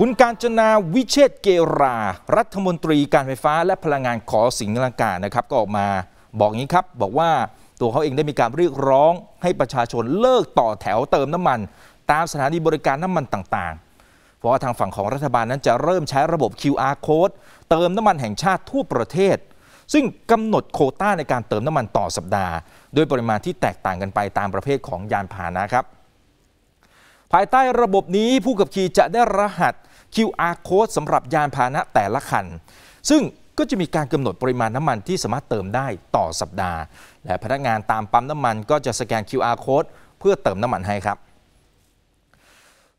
คุณการจนาวิเชษเกรา รัฐมนตรีการไฟฟ้าและพลังงานขอสิงห์ลังกานะครับ ก็ออกมาบอกงี้ครับ บอกว่าตัวเขาเองได้มีการเรียกร้อง ให้ประชาชนเลิกต่อแถวเติมน้ำมันตามสถานีบริการน้ำมันต่างๆ เพราะว่าทางฝั่งของรัฐบาลนั้นจะเริ่มใช้ระบบ QR code เติมน้ำมันแห่งชาติทั่วประเทศ ซึ่งกำหนดโคต้าในการเติมน้ำมันต่อสัปดาห์ด้วยปริมาณที่แตกต่างกันไปตามประเภทของยานพาหนะครับ ภายใต้ระบบนี้ผู้ขับขี่จะได้รหัส QR code สำหรับยานพาหนะแต่ละคัน ซึ่งก็จะมีการกำหนดปริมาณน้ำมันที่สามารถเติมได้ต่อสัปดาห์ และพนักงานตามปั๊มน้ำมันก็จะสแกน QR code เพื่อเติมน้ำมันให้ครับ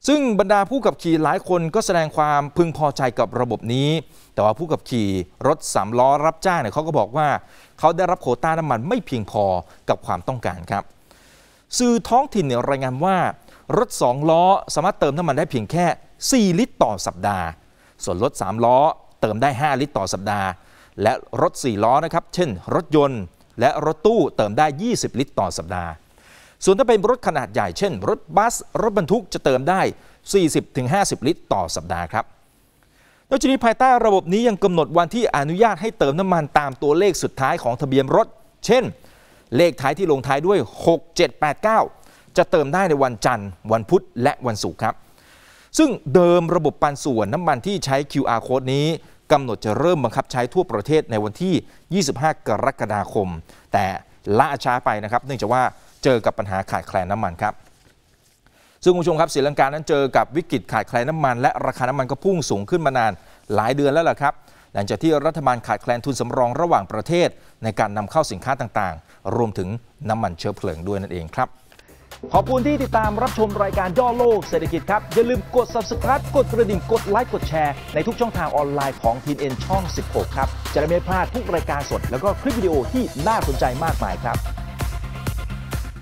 ซึ่งบรรดาผู้ขับขี่หลายคนก็แสดงความพึงพอใจกับระบบนี้ แต่ว่าผู้ขับขี่รถสามล้อรับจ้างเนี่ยเขาก็บอกว่าเขาได้รับโคต้าน้ำมันไม่เพียงพอกับความต้องการครับ สื่อท้องถิ่นเนี่ยรายงานว่า รถสองล้อ สามารถเติมน้ำมันได้เพียงแค่4 ลิตรต่อสัปดาห์ ส่วนรถ 3 ล้อ เติมได้ 5 ลิตรต่อสัปดาห์ และรถ 4 ล้อนะครับเช่นรถยนต์ และรถตู้เติมได้ 20 ลิตรต่อสัปดาห์ ส่วนถ้าเป็นรถขนาดใหญ่ เช่นรถบัส รถบรรทุกจะเติมได้ 40-50 ลิตรต่อสัปดาห์ครับนอกจากนี้ภายใต้ระบบนี้ยังกำหนดวันที่อนุญาตให้เติมน้ำมันตามตัวเลขสุดท้ายของทะเบียนรถ เช่น เลขท้ายที่ลงท้ายด้วย 6789 จะเติมได้ในวันจันทร์ วันพุธและวันศุกร์ครับซึ่งเดิมระบบปันส่วนน้ำมันที่ใช้ QR code นี้กำหนดจะเริ่มบังคับใช้ทั่วประเทศในวันที่ 25 กรกฎาคม แต่ล่าช้าไปนะครับ เนื่องจากว่าเจอกับปัญหาขาดแคลนน้ำมันครับ ซึ่งคุณผู้ชมครับศรีลังกานั้นเจอกับวิกฤตขาดแคลนน้ำมันและราคาน้ำมันก็พุ่งสูงขึ้นมานานหลายเดือนแล้วล่ะครับ หลังจากที่รัฐบาลขาดแคลนทุนสำรอง ระหว่างประเทศ ในการนำเข้าสินค้าต่างๆ รวมถึงน้ำมันเชื้อเพลิงด้วยนั่นเองครับขอบคุณที่ติดตามรับชมรายการย่อโลกเศรษฐกิจครับ อย่าลืมกด subscribe กดกระดิ่งกดไลค์กดแชร์ในทุกช่องทางออนไลน์ของ t n n ช่อง 16 ครับ จะได้ไม่พลาดทุกรายการสดแล้วก็คลิปวิดีโอที่น่าสนใจมากมายครับ